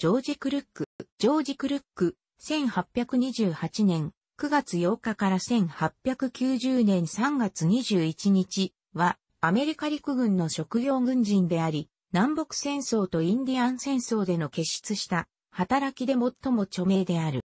ジョージ・クルック、ジョージ・クルック、1828年9月8日から1890年3月21日は、アメリカ陸軍の職業軍人であり、南北戦争とインディアン戦争での結出した働きで最も著名である。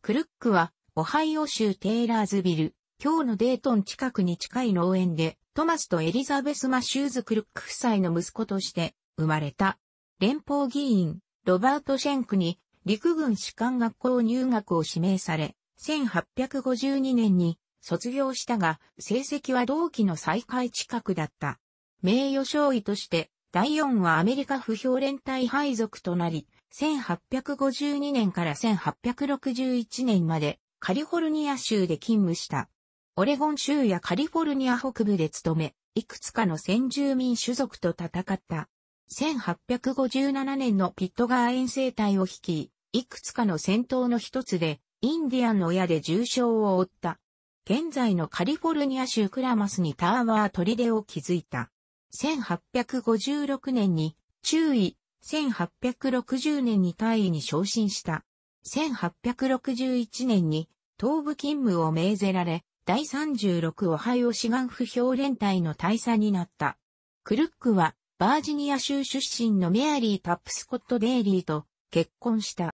クルックは、オハイオ州テイラーズビル、今日のデートン近くに近い農園で、トマスとエリザベス・マシューズ・クルック夫妻の息子として生まれた。連邦議員、ロバート・シェンクに陸軍士官学校入学を指名され、1852年に卒業したが、成績は同期の再開近くだった。名誉少尉として、第4はアメリカ不評連隊配属となり、1852年から1861年までカリフォルニア州で勤務した。オレゴン州やカリフォルニア北部で勤め、いくつかの先住民種族と戦った。1857年のピットガー遠征隊を率い、いくつかの戦闘の一つで、インディアンの矢で重傷を負った。現在のカリフォルニア州クラマスにターワー砦を築いた。1856年に中尉、1860年に大尉に昇進した。1861年に東部勤務を命ぜられ、第36オハイオ志願不評連隊の大佐になった。クルックはバージニア州出身のメアリー・タップスコット・デイリーと結婚した。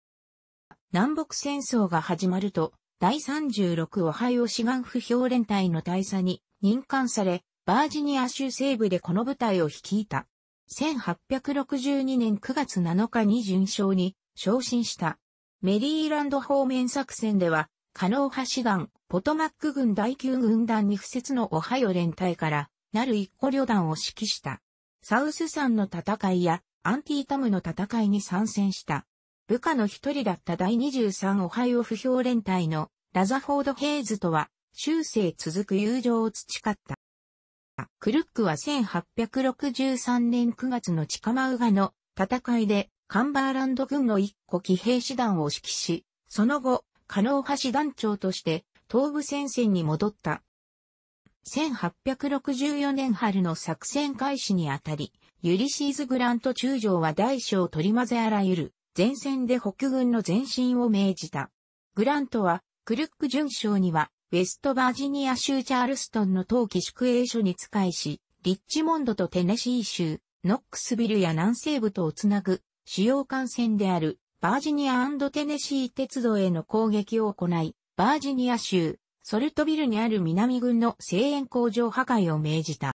南北戦争が始まると、第36オハイオ志願不評連隊の大佐に任官され、バージニア州西部でこの部隊を率いた。1862年9月7日に巡将に昇進した。メリーランド方面作戦では、カノーハ志願、ポトマック軍第9軍団に不設のオハイオ連隊から、なる一個旅団を指揮した。サウス山の戦いやアンティータムの戦いに参戦した。部下の一人だった第23オハイオ不評連隊のラザフォード・ヘイズとは終生続く友情を培った。クルックは1863年9月のチカマウガの戦いでカンバーランド軍の一個騎兵師団を指揮し、その後、カノーハ師団長として東部戦線に戻った。1864年春の作戦開始にあたり、ユリシーズ・グラント中将は大小取り混ぜあらゆる前線で北軍の前進を命じた。グラントは、クルック巡将には、ウェストバージニア州チャールストンの冬季宿営所に使いし、リッチモンドとテネシー州、ノックスビルや南西部とをつなぐ主要幹線であるバージニアテネシー鉄道への攻撃を行い、バージニア州、ソルトビルにある南軍の製塩工場破壊を命じた。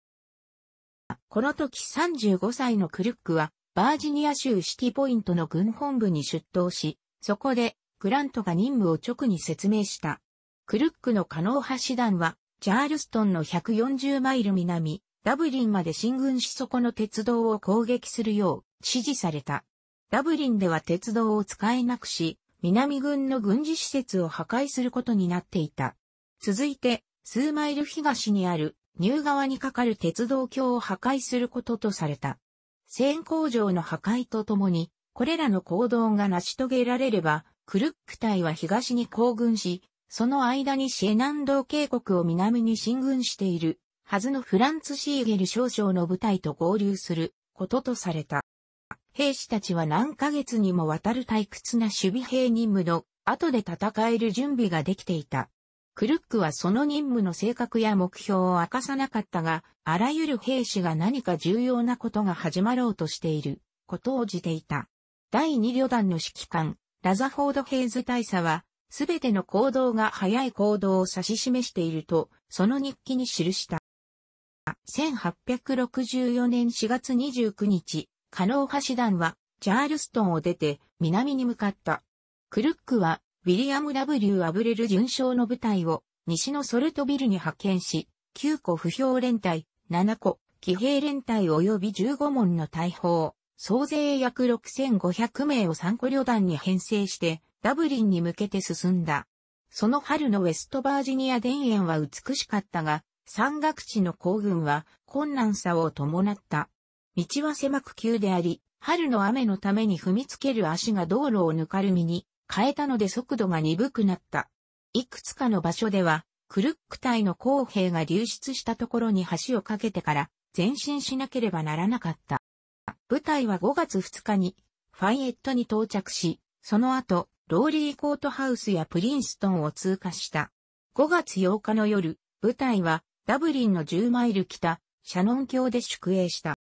この時35歳のクルックは、バージニア州シティポイントの軍本部に出頭し、そこで、グラントが任務を直に説明した。クルックの可能派師団は、チャールストンの140マイル南、ダブリンまで進軍しそこの鉄道を攻撃するよう指示された。ダブリンでは鉄道を使えなくし、南軍の軍事施設を破壊することになっていた。続いて、数マイル東にある、ニュー側に架かる鉄道橋を破壊することとされた。線工場の破壊とともに、これらの行動が成し遂げられれば、クルック隊は東に行軍し、その間にシェナンドー渓谷を南に進軍している、はずのフランツ・シーゲル少将の部隊と合流することとされた。兵士たちは何ヶ月にもわたる退屈な守備兵任務の後で戦える準備ができていた。クルックはその任務の性格や目標を明かさなかったが、あらゆる兵士が何か重要なことが始まろうとしている、ことをじていた。第二旅団の指揮官、ラザフォード・ヘイズ大佐は、すべての行動が早い行動を指し示していると、その日記に記した。1864年4月29日、カノーハ師団は、チャールストンを出て、南に向かった。クルックは、ウィリアム・ W・ アブレル巡将の部隊を西のソルトビルに派遣し、9個不評連隊、7個騎兵連隊及び15門の大砲、総勢約6500名を3個旅団に編成して、ダブリンに向けて進んだ。その春のウェストバージニア田園は美しかったが、山岳地の行軍は困難さを伴った。道は狭く急であり、春の雨のために踏みつける足が道路をぬかるみに変えたので速度が鈍くなった。いくつかの場所では、クルック隊の後兵が流出したところに橋を架けてから前進しなければならなかった。部隊は5月2日にファイエットに到着し、その後、ローリーコートハウスやプリンストンを通過した。5月8日の夜、部隊はダブリンの10マイル北、シャノン橋で宿営した。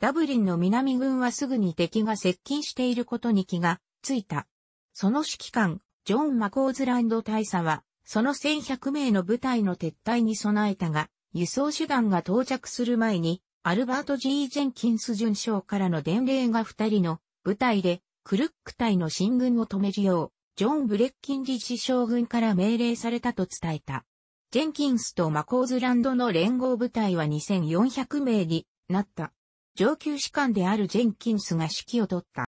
ダブリンの南軍はすぐに敵が接近していることに気がついた。その指揮官、ジョン・マコーズランド大佐は、その1100名の部隊の撤退に備えたが、輸送手段が到着する前に、アルバート・ G・ ジェンキンス巡将からの伝令が二人の部隊で、クルック隊の進軍を止めるよう、ジョン・ブレッキン理事将軍から命令されたと伝えた。ジェンキンスとマコーズランドの連合部隊は2400名になった。上級士官であるジェンキンスが指揮を取った。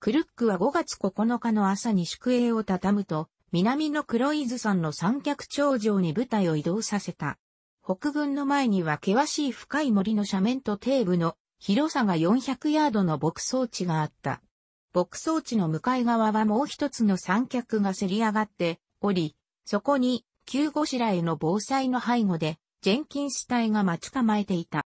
クルックは5月9日の朝に宿営を畳むと、南の黒伊豆山の三脚頂上に部隊を移動させた。北軍の前には険しい深い森の斜面と底部の広さが400ヤードの牧草地があった。牧草地の向かい側はもう一つの三脚がせり上がっており、そこに旧後白への防災の背後で、ジェンキンス隊が待ち構えていた。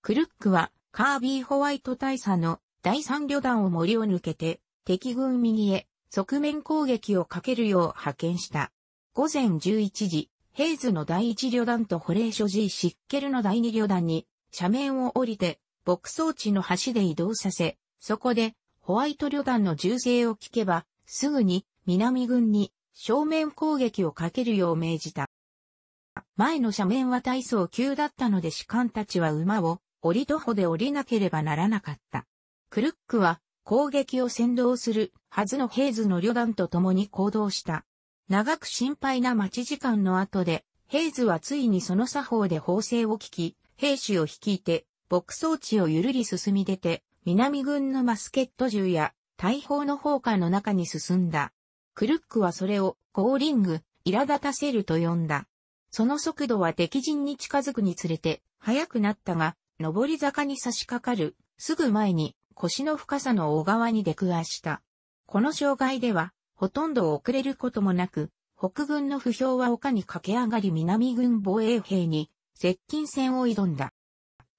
クルックは、カービー・ホワイト大佐の第3旅団を森を抜けて、敵軍右へ、側面攻撃をかけるよう派遣した。午前11時、ヘイズの第1旅団と保冷所シジー・シッケルの第2旅団に、斜面を降りて、牧草地の橋で移動させ、そこで、ホワイト旅団の銃声を聞けば、すぐに、南軍に、正面攻撃をかけるよう命じた。前の斜面は体操急だったので士官たちは馬を、降り徒歩で降りなければならなかった。クルックは攻撃を先導するはずのヘイズの旅団と共に行動した。長く心配な待ち時間の後で、ヘイズはついにその作法で砲声を聞き、兵士を率いて、牧草地をゆるり進み出て、南軍のマスケット銃や大砲の砲火の中に進んだ。クルックはそれをゴーリング、苛立たせると呼んだ。その速度は敵陣に近づくにつれて速くなったが、上り坂に差し掛かる、すぐ前に腰の深さの小川に出くわした。この障害では、ほとんど遅れることもなく、北軍の不評は丘に駆け上がり南軍防衛兵に接近戦を挑んだ。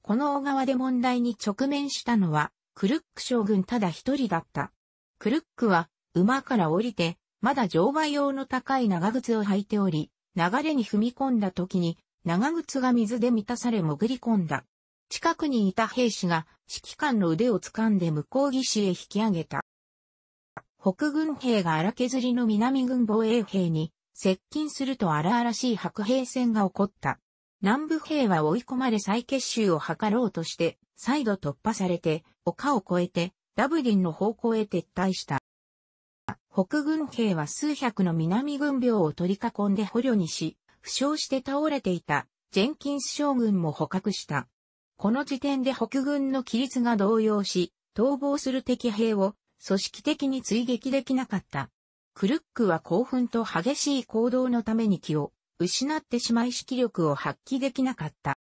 この小川で問題に直面したのは、クルック将軍ただ一人だった。クルックは、馬から降りて、まだ乗馬用の高い長靴を履いており、流れに踏み込んだ時に、長靴が水で満たされ潜り込んだ。近くにいた兵士が指揮官の腕を掴んで向こう岸へ引き上げた。北軍兵が荒削りの南軍防衛兵に接近すると荒々しい白兵戦が起こった。南部兵は追い込まれ再結集を図ろうとして、再度突破されて、丘を越えて、ダブリンの方向へ撤退した。北軍兵は数百の南軍兵を取り囲んで捕虜にし、負傷して倒れていたジェンキンス将軍も捕獲した。この時点で北軍の規律が動揺し、逃亡する敵兵を組織的に追撃できなかった。クルックは興奮と激しい行動のために気を失ってしまい指揮力を発揮できなかった。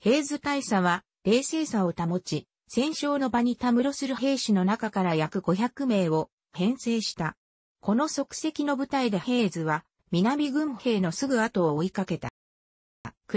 ヘイズ大佐は冷静さを保ち、戦勝の場にたむろする兵士の中から約500名を編成した。この即席の部隊でヘイズは南軍兵のすぐ後を追いかけた。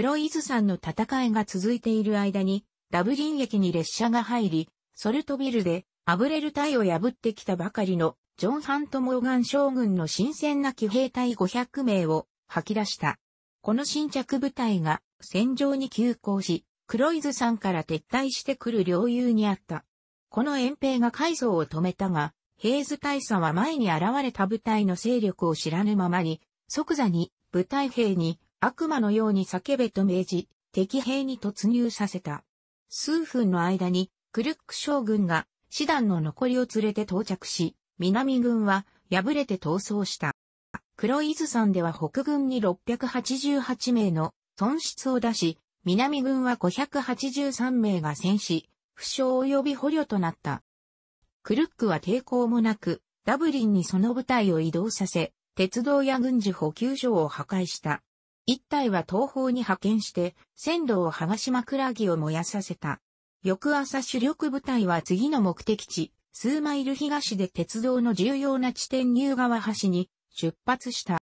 黒伊豆山の戦いが続いている間に、ダブリン駅に列車が入り、ソルトビルで、アブレル隊を破ってきたばかりの、ジョン・ハント・モーガン将軍の新鮮な騎兵隊500名を吐き出した。この新着部隊が戦場に急行し、黒ズさんから撤退してくる領有にあった。この遠兵が改造を止めたが、ヘイズ大佐は前に現れた部隊の勢力を知らぬままに、即座に部隊兵に悪魔のように叫べと命じ、敵兵に突入させた。数分の間に、クルック将軍が、師団の残りを連れて到着し、南軍は、敗れて逃走した。黒伊豆山では北軍に688名の損失を出し、南軍は583名が戦死、負傷及び捕虜となった。クルックは抵抗もなく、ダブリンにその部隊を移動させ、鉄道や軍事補給所を破壊した。一体は東方に派遣して、線路を剥がし枕木を燃やさせた。翌朝主力部隊は次の目的地、数マイル東で鉄道の重要な地点ニュー川橋に出発した。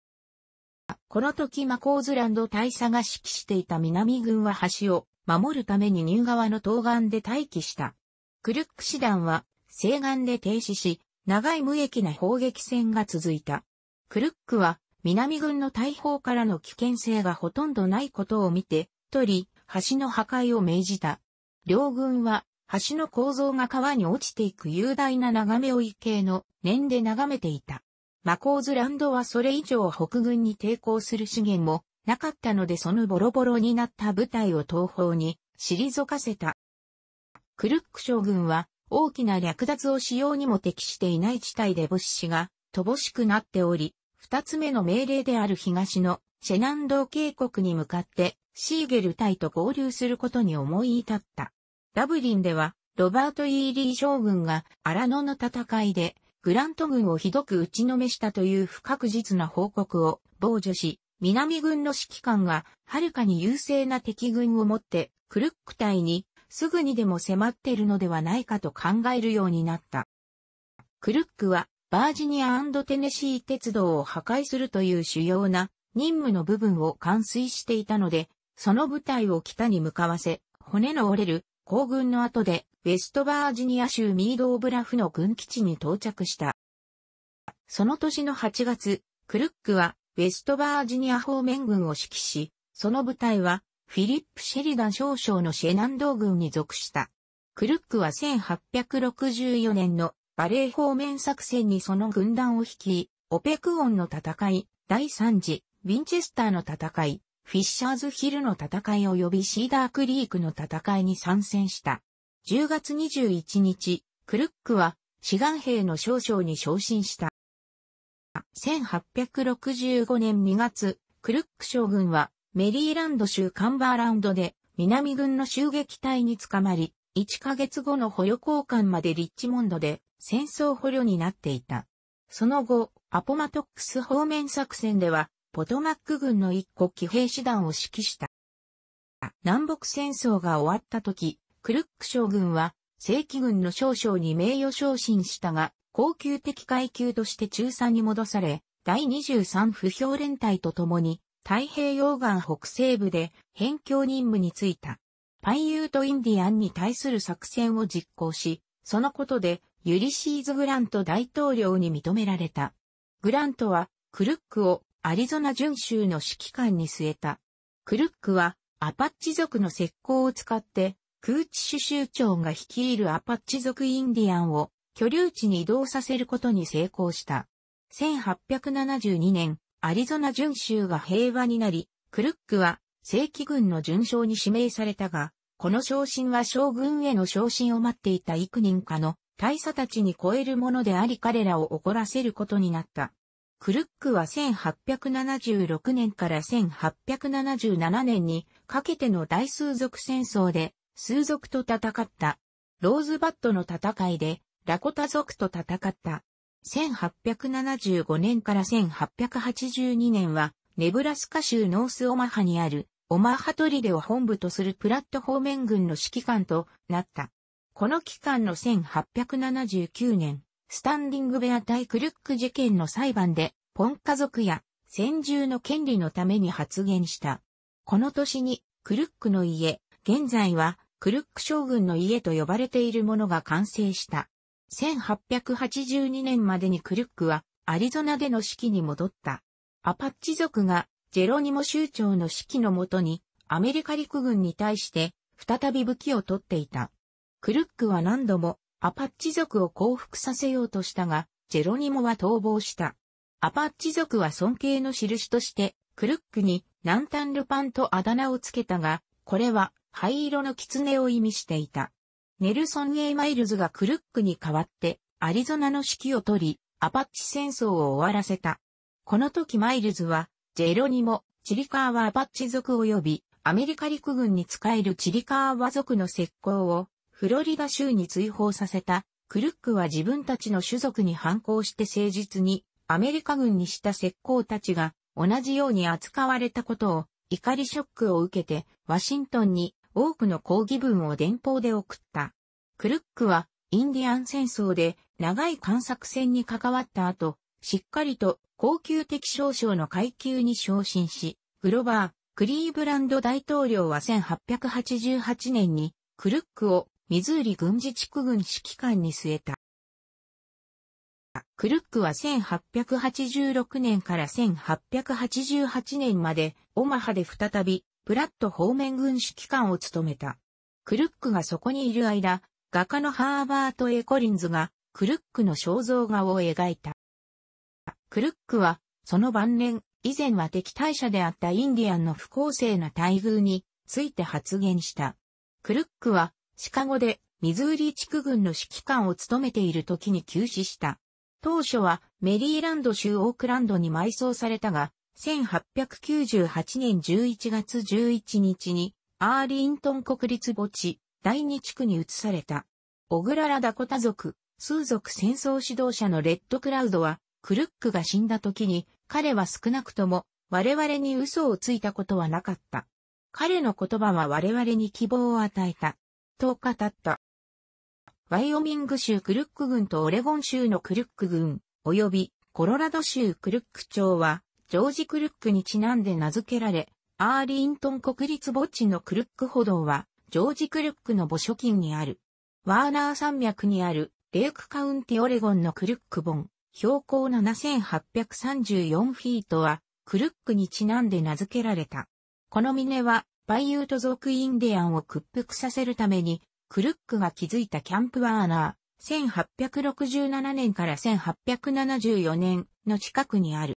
この時マコーズランド大佐が指揮していた南軍は橋を守るためにニュー川の東岸で待機した。クルック師団は西岸で停止し、長い無益な砲撃戦が続いた。クルックは南軍の大砲からの危険性がほとんどないことを見て、取り、橋の破壊を命じた。両軍は、橋の構造が川に落ちていく雄大な眺めを一景の念で眺めていた。マコーズランドはそれ以上北軍に抵抗する資源もなかったのでそのボロボロになった部隊を東方に退かせた。クルック将軍は大きな略奪をしようにも適していない地帯で物資が乏しくなっており、二つ目の命令である東のシェナンドー渓谷に向かってシーゲル隊と合流することに思い至った。ダブリンではロバート・イーリー将軍が荒野の戦いでグラント軍をひどく打ちのめしたという不確実な報告を傍受し、南軍の指揮官がはるかに優勢な敵軍を持ってクルック隊にすぐにでも迫っているのではないかと考えるようになった。クルックはバージニアテネシー鉄道を破壊するという主要な任務の部分を完遂していたので、その部隊を北に向かわせ、骨の折れる行軍の後で、ウェストバージニア州ミードオブラフの軍基地に到着した。その年の8月、クルックはウェストバージニア方面軍を指揮し、その部隊はフィリップ・シェリダン少将のシェナンドー軍に属した。クルックは1864年のバレー方面作戦にその軍団を率い、オペクオンの戦い、第3次、ウィンチェスターの戦い、フィッシャーズヒルの戦い及びシーダークリークの戦いに参戦した。10月21日、クルックは志願兵の少将に昇進した。1865年2月、クルック将軍はメリーランド州カンバーランドで南軍の襲撃隊に捕まり、1ヶ月後の捕虜交換までリッチモンドで戦争捕虜になっていた。その後、アポマトックス方面作戦では、ポトマック軍の一個騎兵師団を指揮した。南北戦争が終わった時、クルック将軍は、正規軍の少将に名誉昇進したが、高級的階級として中佐に戻され、第23不評連隊と共に、太平洋岸北西部で辺境任務に就いた。パイユートインディアンに対する作戦を実行し、そのことでユリシーズ・グラント大統領に認められた。グラントはクルックをアリゾナ準州の指揮官に据えた。クルックはアパッチ族の石膏を使って空地主州長が率いるアパッチ族インディアンを居留地に移動させることに成功した。1872年、アリゾナ準州が平和になり、クルックは正規軍の準将に指名されたが、この昇進は将軍への昇進を待っていた幾人かの大佐たちに超えるものであり彼らを怒らせることになった。クルックは1876年から1877年にかけての大数族戦争で数族と戦った。ローズバットの戦いでラコタ族と戦った。1875年から1882年はネブラスカ州ノースオマハにあるオマハトリデを本部とするプラット方面軍の指揮官となった。この期間の1879年、スタンディングベア対クルック事件の裁判で、ポン家族や先住の権利のために発言した。この年に、クルックの家、現在はクルック将軍の家と呼ばれているものが完成した。1882年までにクルックはアリゾナでの指揮に戻った。アパッチ族がジェロニモ州長の指揮のもとに、アメリカ陸軍に対して、再び武器を取っていた。クルックは何度も、アパッチ族を降伏させようとしたが、ジェロニモは逃亡した。アパッチ族は尊敬の印として、クルックに南端ルパンとあだ名をつけたが、これは灰色の狐を意味していた。ネルソン・エイ・マイルズがクルックに代わって、アリゾナの指揮を取り、アパッチ戦争を終わらせた。この時マイルズは、ジェロニモ、チリカーワアパッチ族及びアメリカ陸軍に使えるチリカーワ族の石膏をフロリダ州に追放させたクルックは自分たちの種族に反抗して誠実にアメリカ軍にした石膏たちが同じように扱われたことを怒りショックを受けてワシントンに多くの抗議文を電報で送った。クルックはインディアン戦争で長い観察戦に関わった後、しっかりと高級的少将の階級に昇進し、グロバー、クリーブランド大統領は1888年にクルックをミズーリ軍事地区軍指揮官に据えた。クルックは1886年から1888年までオマハで再びプラット方面軍指揮官を務めた。クルックがそこにいる間、画家のハーバート・エコリンズがクルックの肖像画を描いた。クルックは、その晩年、以前は敵対者であったインディアンの不公正な待遇について発言した。クルックは、シカゴでミズーリー地区軍の指揮官を務めている時に急死した。当初はメリーランド州オークランドに埋葬されたが、1898年11月11日にアーリントン国立墓地第二地区に移された。オグララダコタ族、数族戦争指導者のレッドクラウドはクルックが死んだ時に、彼は少なくとも我々に嘘をついたことはなかった。彼の言葉は我々に希望を与えた。と語った。ワイオミング州クルック郡とオレゴン州のクルック郡、及びコロラド州クルック町は、ジョージ・クルックにちなんで名付けられ、アーリントン国立墓地のクルック歩道は、ジョージ・クルックの墓所近にある。ワーナー山脈にある、レークカウンティ・オレゴンのクルック本。標高7834フィートは、クルックにちなんで名付けられた。この峰は、バイユート族インディアンを屈服させるために、クルックが築いたキャンプワーナー、1867年から1874年の近くにある。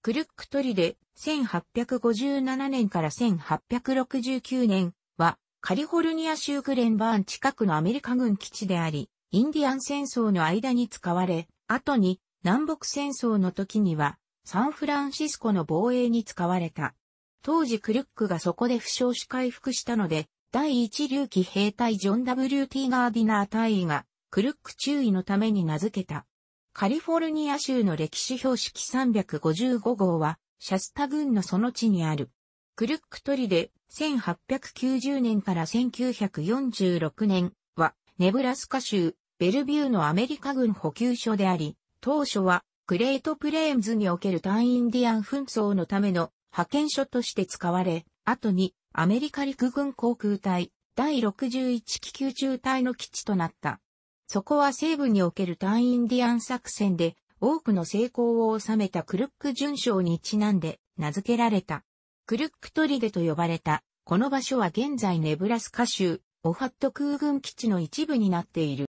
クルックトリで、1857年から1869年は、カリフォルニア州グレンバーン近くのアメリカ軍基地であり、インディアン戦争の間に使われ、後に南北戦争の時にはサンフランシスコの防衛に使われた。当時クルックがそこで負傷し回復したので、第一流機兵隊ジョン・ W.T. ガーディナー隊員がクルック注意のために名付けた。カリフォルニア州の歴史標識355号は、シャスタ軍のその地にある。クルックトリで1890年から1946年は、ネブラスカ州ベルビューのアメリカ軍補給所であり、当初はグレートプレーンズにおける単インディアン紛争のための派遣所として使われ、後にアメリカ陸軍航空隊第61機球中隊の基地となった。そこは西部における単インディアン作戦で多くの成功を収めたクルック巡将にちなんで名付けられた。クルックトリデと呼ばれた、この場所は現在ネブラスカ州、オハット空軍基地の一部になっている。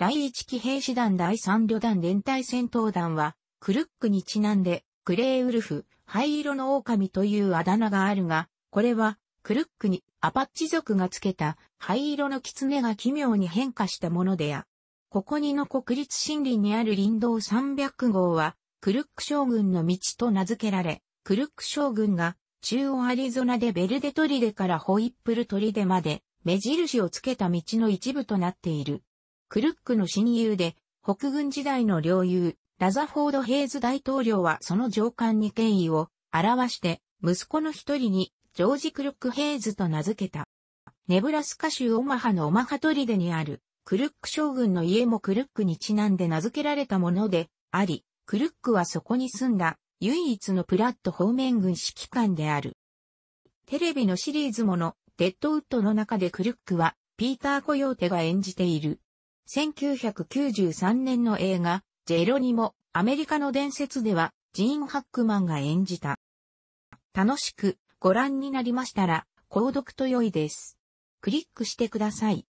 第一騎兵師団第三旅団連隊戦闘団は、クルックにちなんで、クレーウルフ、灰色の狼というあだ名があるが、これは、クルックにアパッチ族がつけた灰色の狐が奇妙に変化したものでや、ここにの国立森林にある林道300号は、クルック将軍の道と名付けられ、クルック将軍が中央アリゾナでベルデトリデからホイップルトリデまで目印をつけた道の一部となっている。クルックの親友で、北軍時代の領友、ラザフォード・ヘイズ大統領はその上官に敬意を表して、息子の一人に、ジョージ・クルック・ヘイズと名付けた。ネブラスカ州オマハのオマハトリデにある、クルック将軍の家もクルックにちなんで名付けられたもので、あり、クルックはそこに住んだ、唯一のプラット方面軍指揮官である。テレビのシリーズもの、デッドウッドの中でクルックは、ピーター・コヨーテが演じている、1993年の映画、ジェロニモ、アメリカの伝説では、ジーン・ハックマンが演じた。楽しくご覧になりましたら、購読と良いです。クリックしてください。